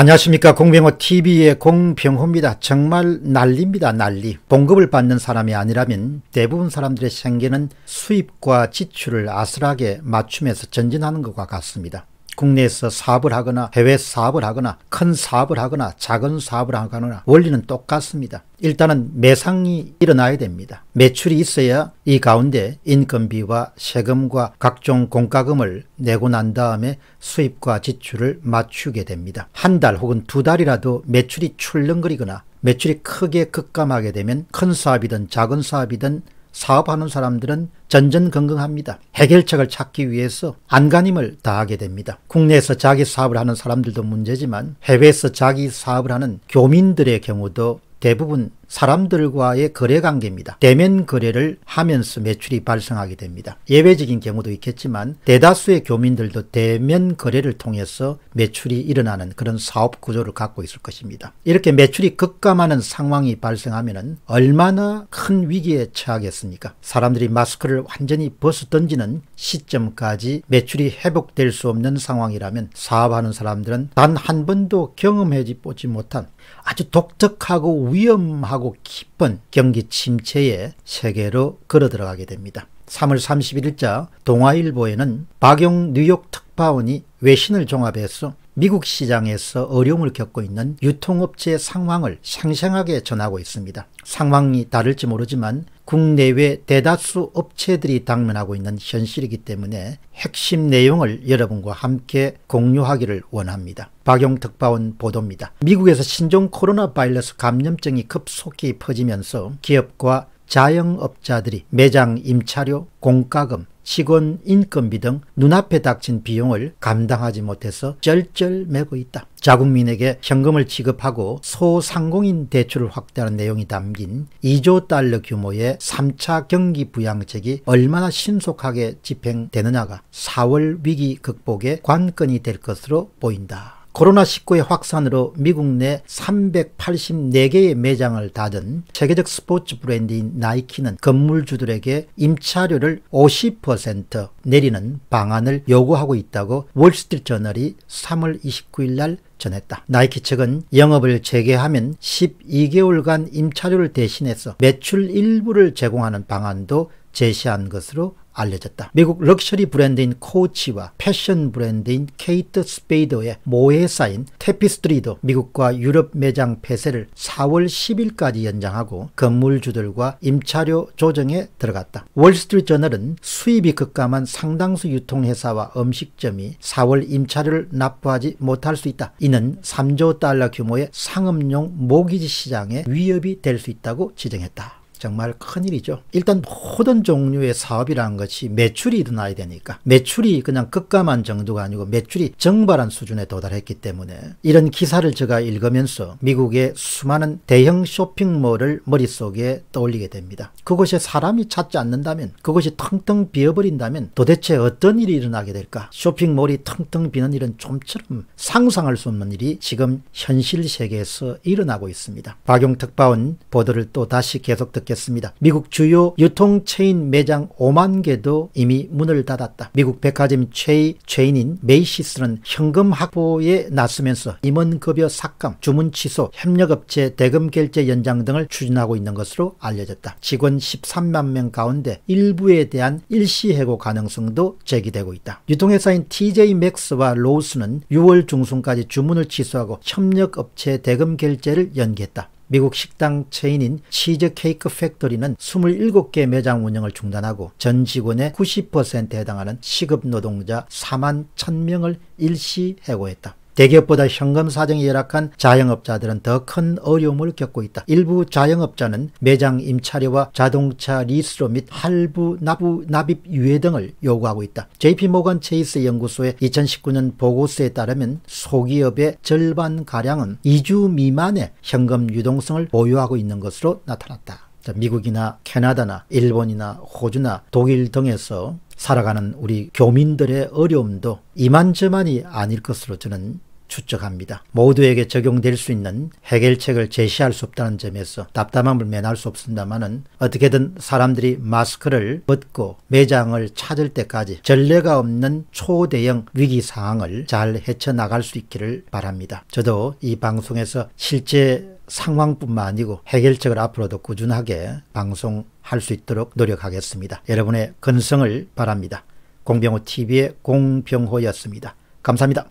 안녕하십니까 공병호 TV의 공병호입니다. 정말 난리입니다 난리. 봉급을 받는 사람이 아니라면 대부분 사람들의 생계는 수입과 지출을 아슬하게 맞춤해서 전진하는 것과 같습니다. 국내에서 사업을 하거나 해외 사업을 하거나 큰 사업을 하거나 작은 사업을 하거나 원리는 똑같습니다. 일단은 매상이 일어나야 됩니다. 매출이 있어야 이 가운데 인건비와 세금과 각종 공과금을 내고 난 다음에 수입과 지출을 맞추게 됩니다. 한 달 혹은 두 달이라도 매출이 출렁거리거나 매출이 크게 급감하게 되면 큰 사업이든 작은 사업이든 사업하는 사람들은 전전긍긍합니다. 해결책을 찾기 위해서 안간힘을 다하게 됩니다. 국내에서 자기 사업을 하는 사람들도 문제지만 해외에서 자기 사업을 하는 교민들의 경우도 대부분 사람들과의 거래 관계입니다. 대면 거래를 하면서 매출이 발생하게 됩니다. 예외적인 경우도 있겠지만 대다수의 교민들도 대면 거래를 통해서 매출이 일어나는 그런 사업 구조를 갖고 있을 것입니다. 이렇게 매출이 급감하는 상황이 발생하면 얼마나 큰 위기에 처하겠습니까? 사람들이 마스크를 완전히 벗어 던지는 시점까지 매출이 회복될 수 없는 상황이라면 사업하는 사람들은 단 한 번도 경험해지 보지 못한 아주 독특하고 위험하고 심하고 깊은 경기 침체의 세계로 걸어 들어가게 됩니다. 3월 31일자 동아일보에는 박용 뉴욕 특파원이 외신을 종합해서 미국 시장에서 어려움을 겪고 있는 유통업체의 상황을 생생하게 전하고 있습니다. 상황이 다를지 모르지만 국내외 대다수 업체들이 당면하고 있는 현실이기 때문에 핵심 내용을 여러분과 함께 공유하기를 원합니다. 박용특파원 보도입니다. 미국에서 신종 코로나 바이러스 감염증이 급속히 퍼지면서 기업과 자영업자들이 매장 임차료, 공과금, 시군 인건비 등 눈앞에 닥친 비용을 감당하지 못해서 쩔쩔매고 있다. 자국민에게 현금을 지급하고 소상공인 대출을 확대하는 내용이 담긴 2조 달러 규모의 3차 경기 부양책이 얼마나 신속하게 집행되느냐가 4월 위기 극복의 관건이 될 것으로 보인다. 코로나19의 확산으로 미국 내 384개의 매장을 닫은 세계적 스포츠 브랜드인 나이키는 건물주들에게 임차료를 50% 내리는 방안을 요구하고 있다고 월스트리트저널이 3월 29일 날 전했다. 나이키 측은 영업을 재개하면 12개월간 임차료를 대신해서 매출 일부를 제공하는 방안도 제시한 것으로 알려졌다. 미국 럭셔리 브랜드인 코치와 패션 브랜드인 케이트 스페이더의 모회사인 테피스트리도 미국과 유럽 매장 폐쇄를 4월 10일까지 연장하고 건물주들과 임차료 조정에 들어갔다. 월스트리트저널은 수입이 급감한 상당수 유통회사와 음식점이 4월 임차료를 납부하지 못할 수 있다. 이는 3조 달러 규모의 상업용 모기지 시장에 위협이 될 수 있다고 지정했다. 정말 큰일이죠. 일단 모든 종류의 사업이라는 것이 매출이 일어나야 되니까 매출이 그냥 급감한 정도가 아니고 매출이 정발한 수준에 도달했기 때문에 이런 기사를 제가 읽으면서 미국의 수많은 대형 쇼핑몰을 머릿속에 떠올리게 됩니다. 그곳에 사람이 찾지 않는다면 그곳이 텅텅 비어버린다면 도대체 어떤 일이 일어나게 될까? 쇼핑몰이 텅텅 비는 일은 좀처럼 상상할 수 없는 일이 지금 현실 세계에서 일어나고 있습니다. 박용특 바운 보도를 또 다시 계속 듣 있겠습니다. 미국 주요 유통 체인 매장 5만 개도 이미 문을 닫았다. 미국 백화점 체이, 체인인 메이시스는 현금 확보에 나서면서 임원급여 삭감, 주문 취소, 협력업체 대금 결제 연장 등을 추진하고 있는 것으로 알려졌다. 직원 13만 명 가운데 일부에 대한 일시해고 가능성도 제기되고 있다. 유통회사인 TJ 맥스와 로우스는 6월 중순까지 주문을 취소하고 협력업체 대금 결제를 연기했다. 미국 식당 체인인 치즈 케이크 팩토리는 27개 매장 운영을 중단하고 전 직원의 90%에 해당하는 시급 노동자 4만 1000명을 일시 해고했다. 대기업보다 현금 사정이 열악한 자영업자들은 더 큰 어려움을 겪고 있다. 일부 자영업자는 매장 임차료와 자동차 리스로 및 할부, 납부, 납입 유예 등을 요구하고 있다. JP모건 체이스 연구소의 2019년 보고서에 따르면 소기업의 절반가량은 2주 미만의 현금 유동성을 보유하고 있는 것으로 나타났다. 미국이나 캐나다나 일본이나 호주나 독일 등에서 살아가는 우리 교민들의 어려움도 이만저만이 아닐 것으로 저는 추측합니다. 모두에게 적용될 수 있는 해결책을 제시할 수 없다는 점에서 답답함을 면할 수 없습니다만은 어떻게든 사람들이 마스크를 벗고 매장을 찾을 때까지 전례가 없는 초대형 위기 상황을 잘 헤쳐나갈 수 있기를 바랍니다. 저도 이 방송에서 실제 상황뿐만 아니고 해결책을 앞으로도 꾸준하게 방송할 수 있도록 노력하겠습니다. 여러분의 건성을 바랍니다. 공병호 TV의 공병호였습니다. 감사합니다.